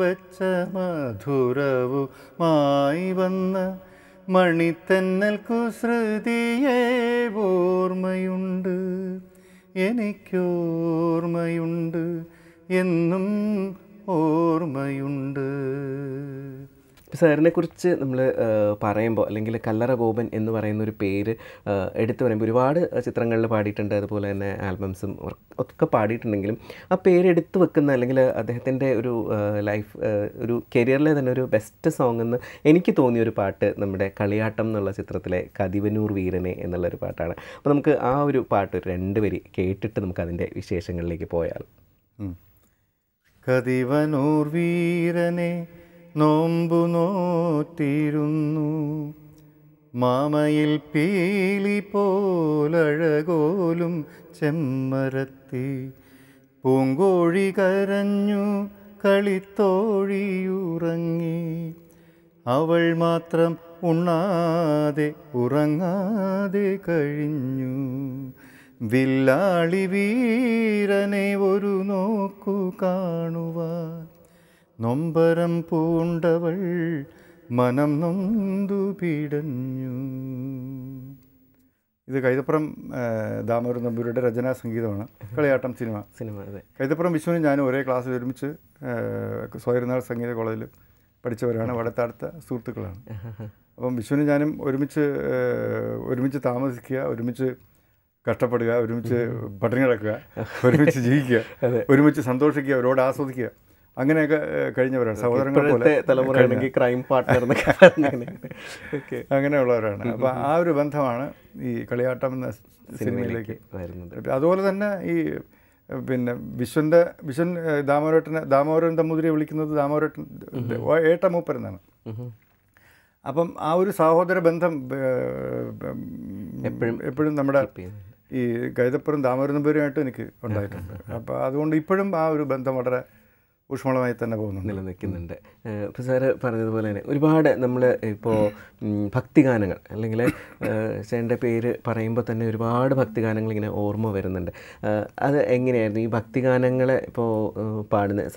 Speaker 2: വച്ച മധുരവുമായി വന്ന മണിത്തന്നൽ കുസൃതിയെ ഓർമ്മയുണ്ട് എനിക്കോർമ്മയുണ്ട് എന്നും ഓർമ്മയുണ്ട് ഇപ്പോൾ സാറിനെ കുറിച്ച് നമ്മൾ
Speaker 1: പറയുമ്പോൾ അല്ലെങ്കിൽ കല്ലറ ഗോപൻ എന്ന് പറയുന്ന ഒരു പേര് എടുത്തു പറയുമ്പോൾ ഒരുപാട് ചിത്രങ്ങളിൽ പാടിയിട്ടുണ്ട് അതുപോലെ തന്നെ ആൽബംസും ഒക്കെ പാടിയിട്ടുണ്ടെങ്കിലും ആ പേര് എടുത്തു വെക്കുന്ന അല്ലെങ്കിൽ അദ്ദേഹത്തിൻ്റെ ഒരു ലൈഫ് ഒരു കരിയറിലെ തന്നെ ഒരു ബെസ്റ്റ് സോങ് എന്ന് എനിക്ക് തോന്നിയ ഒരു പാട്ട് നമ്മുടെ കളിയാട്ടം എന്നുള്ള ചിത്രത്തിലെ കതിവനൂർ വീരനെ എന്നുള്ളൊരു പാട്ടാണ് അപ്പോൾ നമുക്ക് ആ ഒരു
Speaker 2: പാട്ട് ഒരു രണ്ട് വരി കേട്ടിട്ട് നമുക്ക് അതിൻ്റെ വിശേഷങ്ങളിലേക്ക് പോയാൽ കതിവനൂർ വീരനെ നോമ്പു നോത്തിരുന്നു മാമയിൽ പീലി പോലഴകോലും ചെമ്മരത്തി പൂങ്കോഴി കരഞ്ഞു കളിത്തോഴിയുറങ്ങി അവൾ മാത്രം ഉണ്ണാതെ ഉറങ്ങാതെ കഴിഞ്ഞു വില്ലാളി വീരനെ ഒരു നോക്കു കാണുവാൻ നൊമ്പരം പൂണ്ടവൾ മനം നൊന്തു പിടഞ്ഞു ഇത് കൈതപ്പുറം
Speaker 3: ദാമോദരൻ നമ്പൂരിയുടെ രചനാ സംഗീതമാണ് കളിയാട്ടം സിനിമ സിനിമ അതെ കൈതപ്പുറം വിശ്വനും ഞാനും ഒരേ ക്ലാസ്സിൽ ഒരുമിച്ച് സ്വയർനാൾ സംഗീത കോളേജിൽ പഠിച്ചവരാണ് വടത്തടുത്ത സുഹൃത്തുക്കളാണ് അപ്പം വിശ്വനും ഞാനും ഒരുമിച്ച് ഒരുമിച്ച് താമസിക്കുക ഒരുമിച്ച് കഷ്ടപ്പെടുക ഒരുമിച്ച് പട്ടിണി കിടക്കുക ഒരുമിച്ച് ജീവിക്കുക ഒരുമിച്ച് സന്തോഷിക്കുക ഒരുപാട് ആസ്വദിക്കുക അങ്ങനെയൊക്കെ കഴിഞ്ഞവരാണ് സഹോദരങ്ങളെ ക്രൈം പാർട്ട്ണർ എന്നൊക്കെ അങ്ങനെയുള്ളവരാണ് അപ്പോൾ ആ ഒരു ബന്ധമാണ് ഈ കളിയാട്ടം എന്ന സിനിമയിലേക്ക് വരുന്നത് അതുപോലെ തന്നെ ഈ പിന്നെ വിശ്വൻ്റെ വിശ്വൻ ദാമോരേട്ടനെ ദാമോരൻ തമ്മുതിരിയെ വിളിക്കുന്നത് ദാമോരേട്ടൻ ഏട്ട മൂപ്പരെന്നാണ് അപ്പം ആ ഒരു സഹോദര ബന്ധം എപ്പോഴും എപ്പോഴും നമ്മുടെ ഈ കൈതപ്പുറം ദാമോരൻ തമ്പൂരുമായിട്ട് എനിക്ക് ഉണ്ടായിട്ടുണ്ട് അപ്പോൾ അതുകൊണ്ട് ഇപ്പോഴും ആ ഒരു ബന്ധം വളരെ ഊഷ്മളമായി തന്നെ പോകുന്നു നിലനിൽക്കുന്നുണ്ട് ഇപ്പോൾ സാറ് പറഞ്ഞതുപോലെ തന്നെ ഒരുപാട് നമ്മൾ ഇപ്പോൾ
Speaker 1: ഭക്തിഗാനങ്ങൾ അല്ലെങ്കിൽ സാറിൻ്റെ പേര് പറയുമ്പോൾ തന്നെ ഒരുപാട് ഭക്തിഗാനങ്ങൾ ഇങ്ങനെ ഓർമ്മ വരുന്നുണ്ട് അത് എങ്ങനെയായിരുന്നു ഈ ഭക്തിഗാനങ്ങളെ ഇപ്പോൾ പാടുന്ന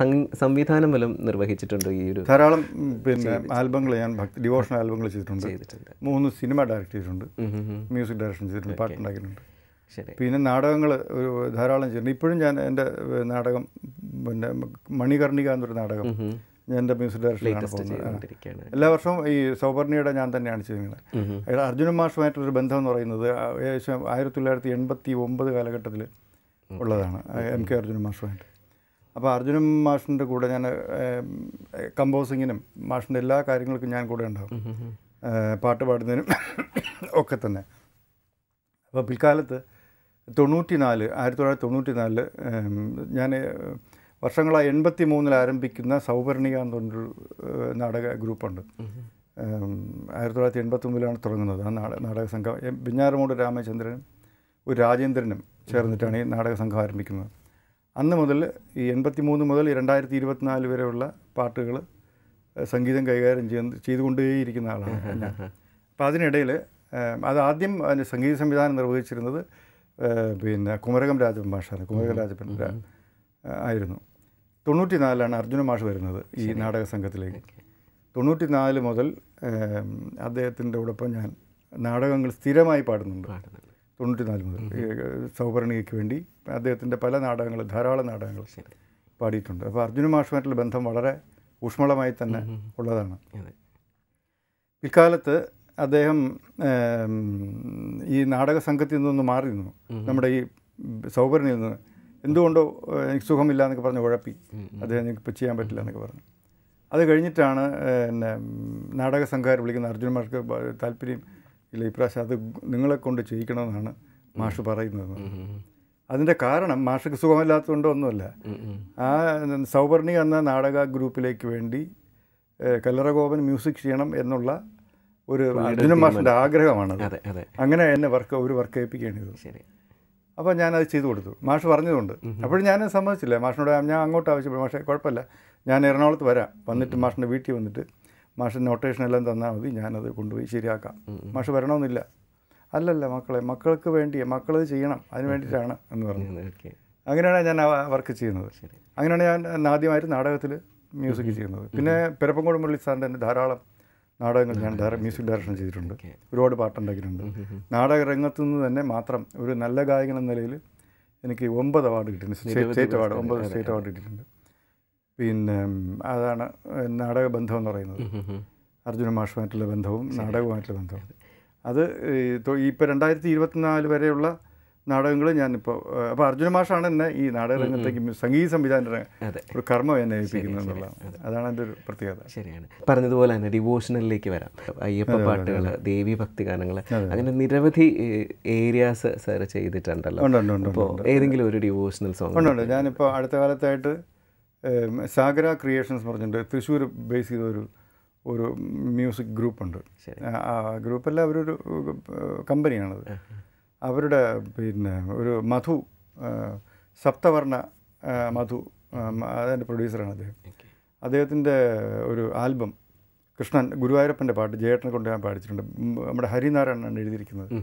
Speaker 1: സംവിധാനം വല്ലതും നിർവഹിച്ചിട്ടുണ്ട് ഈ ഒരു
Speaker 3: ധാരാളം പിന്നെ ആൽബങ്ങൾ ഞാൻ ഭക്തി ഡിവോഷണൽ ആൽബങ്ങൾ ചെയ്തിട്ടുണ്ട് ചെയ്തിട്ടുണ്ട് മൂന്ന് സിനിമ ഡയറക്റ്റ് ചെയ്തിട്ടുണ്ട് മ്യൂസിക് ഡയറക്ഷൻ ചെയ്തിട്ടുണ്ട് പാട്ടുണ്ടാക്കിയിട്ടുണ്ട് പിന്നെ നാടകങ്ങൾ ഒരു ധാരാളം ചെയ്യുന്നു ഇപ്പോഴും ഞാൻ എൻ്റെ നാടകം പിന്നെ മണികർണിക എന്നൊരു നാടകം എൻ്റെ മ്യൂസിക് ഡയറക്ടറാണ് എല്ലാ വർഷവും ഈ സൗപർണിയുടെ ഞാൻ തന്നെയാണ് ചെയ്യുന്നത് അയാൾ അർജുന മാഷുമായിട്ടൊരു ബന്ധം എന്ന് പറയുന്നത് ഏകദേശം ആയിരത്തി തൊള്ളായിരത്തി എൺപത്തി ഒമ്പത് കാലഘട്ടത്തിൽ ഉള്ളതാണ് എം കെ അർജുനൻ മാഷുമായിട്ട് അപ്പോൾ അർജുനൻ മാഷിൻ്റെ കൂടെ ഞാൻ കമ്പോസിങ്ങിനും മാഷിൻ്റെ എല്ലാ കാര്യങ്ങൾക്കും ഞാൻ കൂടെ ഉണ്ടാകും പാട്ട് പാടുന്നതിനും ഒക്കെ തന്നെ അപ്പോൾ പിൽക്കാലത്ത് തൊണ്ണൂറ്റി നാല് ആയിരത്തി തൊള്ളായിരത്തി തൊണ്ണൂറ്റി നാലിൽ ഞാൻ വർഷങ്ങളായി എൺപത്തി മൂന്നിൽ ആരംഭിക്കുന്ന സൗവർണിക എന്ന് പറഞ്ഞൊരു നാടക ഗ്രൂപ്പുണ്ട് ആയിരത്തി തൊള്ളായിരത്തി എൺപത്തി എൺപത്തൊമ്പതിലാണ് തുടങ്ങുന്നത് ആ നാടക നാടക സംഘം ബിഞ്ഞാറമൂട് രാമചന്ദ്രനും ഒരു രാജേന്ദ്രനും ചേർന്നിട്ടാണ് ഈ നാടക സംഘം ആരംഭിക്കുന്നത് അന്ന് മുതൽ ഈ എൺപത്തി മൂന്ന് മുതൽ രണ്ടായിരത്തി ഇരുപത്തിനാല് വരെയുള്ള പാട്ടുകൾ സംഗീതം കൈകാര്യം ചെയ്യുന്ന ചെയ്തുകൊണ്ടേയിരിക്കുന്ന ആളാണ് അപ്പോൾ അതിനിടയിൽ അത് ആദ്യം സംഗീത സംവിധാനം നിർവഹിച്ചിരുന്നത് പിന്നെ കുമരകം രാജൻ മാഷാണ് കുമരകം രാജപ്പൻ ആയിരുന്നു തൊണ്ണൂറ്റി നാലിലാണ് അർജുന മാഷ് വരുന്നത് ഈ നാടക സംഘത്തിലേക്ക് തൊണ്ണൂറ്റി നാല് മുതൽ അദ്ദേഹത്തിൻ്റെ ഉടപ്പം ഞാൻ നാടകങ്ങൾ സ്ഥിരമായി പാടുന്നുണ്ട് തൊണ്ണൂറ്റി നാല് മുതൽ സൗഭരണിക്ക് വേണ്ടി അദ്ദേഹത്തിൻ്റെ പല നാടകങ്ങൾ ധാരാളം നാടകങ്ങൾ പാടിയിട്ടുണ്ട് അപ്പോൾ അർജുന മാഷുമായിട്ടുള്ള ബന്ധം വളരെ ഊഷ്മളമായി തന്നെ ഉള്ളതാണ് ഇക്കാലത്ത് അദ്ദേഹം ഈ നാടക സംഘത്തിൽ നിന്നൊന്ന് മാറി നിന്നു നമ്മുടെ ഈ സൗകര്യനിൽ നിന്ന് എന്തുകൊണ്ടോ എനിക്ക് സുഖമില്ല എന്നൊക്കെ പറഞ്ഞ് ഉഴപ്പി അദ്ദേഹം എനിക്കിപ്പോൾ ചെയ്യാൻ പറ്റില്ല എന്നൊക്കെ പറഞ്ഞു അത് കഴിഞ്ഞിട്ടാണ് പിന്നെ നാടക സംഘകാർ വിളിക്കുന്ന അർജുനന്മാർക്ക് താല്പര്യം ഇല്ല ഇപ്രാവശ്യം അത് നിങ്ങളെ കൊണ്ട് ചെയ്യിക്കണമെന്നാണ് മാഷ് പറയുന്നത് അതിൻ്റെ കാരണം മാഷക്ക് സുഖമില്ലാത്തതുകൊണ്ട് ഒന്നുമല്ല ആ സൗവർണി എന്ന നാടക ഗ്രൂപ്പിലേക്ക് വേണ്ടി കല്ലറഗോപൻ മ്യൂസിക് ചെയ്യണം എന്നുള്ള ഒരു അർജുന മാഷിൻ്റെ ആഗ്രഹമാണ് അതെ അതെ അങ്ങനെ എന്നെ വർക്ക് ഒരു വർക്ക് ഏൽപ്പിക്കേണ്ടത് ശരി അപ്പോൾ ഞാനത് ചെയ്തു കൊടുത്തു മാഷ് പറഞ്ഞതുകൊണ്ട് അപ്പോഴും ഞാൻ സമ്മതിച്ചില്ല മാഷിനോട് ഞാൻ അങ്ങോട്ട് ആവശ്യപ്പെട്ടു പക്ഷേ കുഴപ്പമില്ല ഞാൻ എറണാകുളത്ത് വരാം വന്നിട്ട് മാഷിൻ്റെ വീട്ടിൽ വന്നിട്ട് മാഷ് നോട്ടേഷൻ എല്ലാം തന്നാൽ മതി ഞാനത് കൊണ്ടുപോയി ശരിയാക്കാം മാഷ് വരണമെന്നില്ല അല്ലല്ല മക്കളെ മക്കൾക്ക് വേണ്ടി മക്കളത് ചെയ്യണം അതിന് വേണ്ടിയിട്ടാണ് എന്ന് പറഞ്ഞു അങ്ങനെയാണ് ഞാൻ വർക്ക് ചെയ്യുന്നത് അങ്ങനെയാണ് ഞാൻ ആദ്യമായിട്ട് നാടകത്തിൽ മ്യൂസിക് ചെയ്യുന്നത് പിന്നെ പിറപ്പംകോട് മുരളി സാറിൻ്റെ ധാരാളം നാടകങ്ങൾ ഞാൻ മ്യൂസിക് ഡയറക്ഷൻ ചെയ്തിട്ടുണ്ട് ഒരുപാട് പാട്ടുണ്ടാക്കിയിട്ടുണ്ട് നാടക രംഗത്തു നിന്ന് തന്നെ മാത്രം ഒരു നല്ല ഗായകൻ എന്ന നിലയിൽ എനിക്ക് ഒമ്പത് അവാർഡ് കിട്ടിയിട്ടുണ്ട് സ്റ്റേറ്റ് അവാർഡ് ഒമ്പത് സ്റ്റേറ്റ് അവാർഡ് കിട്ടിയിട്ടുണ്ട് പിന്നെ അതാണ് നാടക ബന്ധം എന്ന് പറയുന്നത് അർജുന മാഷുമായിട്ടുള്ള ബന്ധവും നാടകവുമായിട്ടുള്ള ബന്ധവും അത് ഇപ്പോൾ രണ്ടായിരത്തി ഇരുപത്തിനാല് വരെയുള്ള നാടകങ്ങൾ ഞാനിപ്പോൾ അപ്പോൾ അർജുന മാഷാണ് എന്നെ ഈ നാടകരംഗത്തേക്ക് സംഗീത സംവിധാന ഒരു കർമ്മം എന്നെ ഏൽപ്പിക്കുന്നത് എന്നുള്ളതാണ് അതാണ് എൻ്റെ ഒരു പ്രത്യേകത ശരിയാണ്
Speaker 1: പറഞ്ഞതുപോലെ തന്നെ ഡിവോഷണലിലേക്ക് വരാം അയ്യപ്പ പാട്ടുകൾ ദേവി ഭക്തി ഗാനങ്ങൾ അങ്ങനെ നിരവധി ഏരിയാസ് സാർ ചെയ്തിട്ടുണ്ടല്ലോ അപ്പോൾ ഏതെങ്കിലും ഒരു ഡിവോഷണൽ സോങ് ഉണ്ട്
Speaker 3: ഞാനിപ്പോൾ അടുത്ത കാലത്തായിട്ട് സാഗര ക്രിയേഷൻസ് പറഞ്ഞിട്ടുണ്ട് തൃശ്ശൂർ ബേസ് ചെയ്ത ഒരു ഒരു മ്യൂസിക് ഗ്രൂപ്പുണ്ട് ആ ഗ്രൂപ്പല്ല അവരൊരു കമ്പനിയാണത് അവരുടെ പിന്നെ ഒരു മധു സപ്തവർണ മധു അതിൻ്റെ പ്രൊഡ്യൂസറാണ് അദ്ദേഹം അദ്ദേഹത്തിൻ്റെ ഒരു ആൽബം കൃഷ്ണൻ ഗുരുവായൂരപ്പൻ്റെ പാട്ട് ജയേട്ടനെ കൊണ്ട് ഞാൻ പാടിച്ചിട്ടുണ്ട് നമ്മുടെ ഹരിനാരായണനാണ് എഴുതിയിരിക്കുന്നത്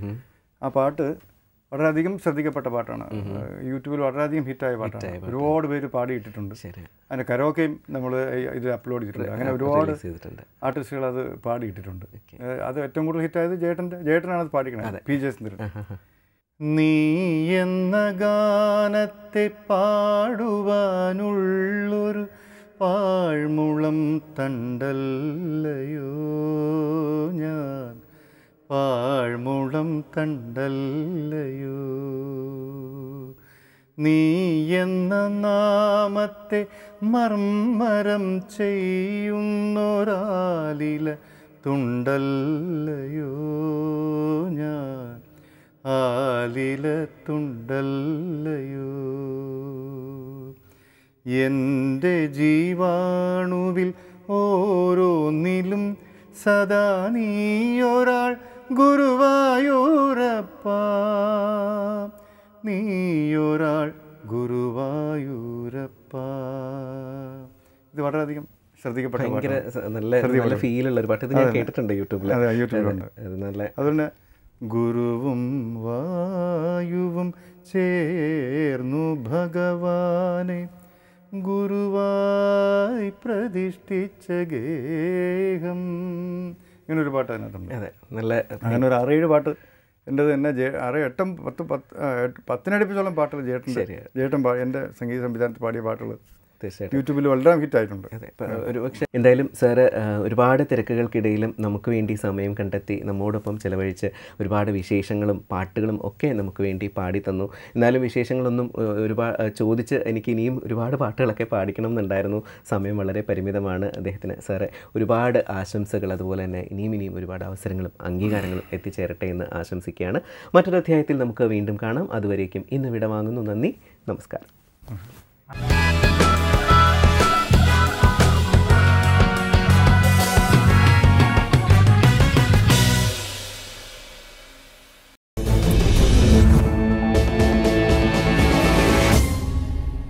Speaker 3: ആ പാട്ട് വളരെയധികം ശ്രദ്ധിക്കപ്പെട്ട പാട്ടാണ് യൂട്യൂബിൽ വളരെയധികം ഹിറ്റായ പാട്ടാണ് ഒരുപാട് പേര് പാടിയിട്ടിട്ടുണ്ട് അതിൻ്റെ കരോക്കെയും നമ്മൾ ഇത് അപ്ലോഡ് ചെയ്തിട്ടുണ്ട് അങ്ങനെ ഒരുപാട് ആർട്ടിസ്റ്റുകൾ അത് പാടിയിട്ടിട്ടുണ്ട്
Speaker 2: അത് ഏറ്റവും കൂടുതൽ ഹിറ്റായത് ജേട്ടൻ്റെ ജേട്ടനാണ് അത് പാടിക്കുന്നത് പി ജെ ജയചന്ദ്രൻ നീ എന്ന ഗാനത്തെ പാടുവാനുള്ളൊരു പാഴ്മുളം തണ്ടല്ലയോ ഞാൻ പാഴ്മുളം തണ്ടല്ലയോ നീ എന്ന നാമത്തെ മർമ്മരം ചെയ്യുന്നൊരാലില തുണ്ടല്ലയോ ഞാൻ ആലില തുണ്ടല്ലയോ എൻ്റെ ജീവാണുവിൽ ഓരോന്നിലും സദാ നീയൊരാൾ ഗുരുവായൂരപ്പ നീയൊരാൾ ഗുരുവായൂരപ്പ ഇത് വളരെയധികം ശ്രദ്ധിക്കപ്പെട്ട ഭയങ്കര നല്ല നല്ല ഫീലുള്ള ഒരു പാട്ട് ഇത് ഞാൻ കേട്ടിട്ടുണ്ട് യൂട്യൂബിൽ യൂട്യൂബിലുണ്ട് നല്ല അതുകൊണ്ട് ഗുരുവും വായുവും ചേർന്നു ഭഗവാനെ ഗുരുവായി പ്രതിഷ്ഠിച്ച ഗേഹം ഇങ്ങനെ ഒരു പാട്ട്
Speaker 3: അതിനകത്തുണ്ട് അതെ നല്ല അങ്ങനെ ഒരു ആറേഴ് പാട്ട് എൻ്റെ തന്നെ ജേ ആറ് എട്ടും പത്ത് പത്ത് പത്തിനടുപ്പിച്ചോളം പാട്ടുകൾ ജേട്ടൻ ജേട്ടൻ പാ എൻ്റെ സംഗീത സംവിധാനത്തിൽ പാടിയ പാട്ടുകൾ യൂട്യൂബിൽ വളരെ
Speaker 1: ആയിട്ടുണ്ട് അതെ ഒരു പക്ഷേ എന്തായാലും സാറ് ഒരുപാട് തിരക്കുകൾക്കിടയിലും നമുക്ക് വേണ്ടി സമയം കണ്ടെത്തി നമ്മോടൊപ്പം ചിലവഴിച്ച് ഒരുപാട് വിശേഷങ്ങളും പാട്ടുകളും ഒക്കെ നമുക്ക് വേണ്ടി പാടി തന്നു എന്നാലും വിശേഷങ്ങളൊന്നും ഒരുപാട് ചോദിച്ച് എനിക്ക് ഇനിയും ഒരുപാട് പാട്ടുകളൊക്കെ പാടിക്കണം എന്നുണ്ടായിരുന്നു സമയം വളരെ പരിമിതമാണ് അദ്ദേഹത്തിന് സാറ് ഒരുപാട് ആശംസകൾ അതുപോലെ തന്നെ ഇനിയും ഇനിയും ഒരുപാട് അവസരങ്ങളും അംഗീകാരങ്ങളും എത്തിച്ചേരട്ടെ എന്ന് ആശംസിക്കുകയാണ് മറ്റൊരു അധ്യായത്തിൽ നമുക്ക് വീണ്ടും കാണാം അതുവരേക്കും ഇന്ന് വിടവാങ്ങുന്നു നന്ദി നമസ്കാരം